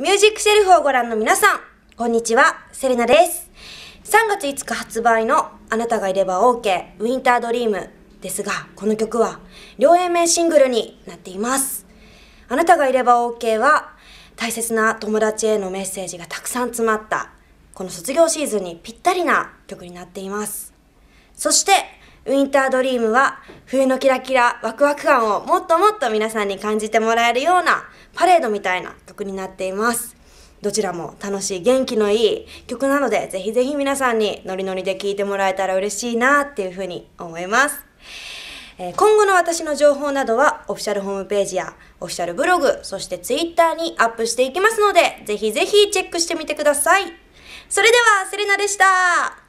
ミュージックシェルフをご覧の皆さん、こんにちは、セレナです。3月5日発売のあなたがいれば OK ウィンタードリームですが、この曲は両 A 名シングルになっています。あなたがいれば OK は大切な友達へのメッセージがたくさん詰まったこの卒業シーズンにぴったりな曲になっています。そして、ウィンタードリームは冬のキラキラワクワク感をもっともっと皆さんに感じてもらえるようなパレードみたいな曲になっています。どちらも楽しい元気のいい曲なので、ぜひぜひ皆さんにノリノリで聴いてもらえたら嬉しいなっていうふうに思います。え今後の私の情報などはオフィシャルホームページやオフィシャルブログ、そしてツイッターにアップしていきますので、ぜひぜひチェックしてみてください。それでは、セレナでした。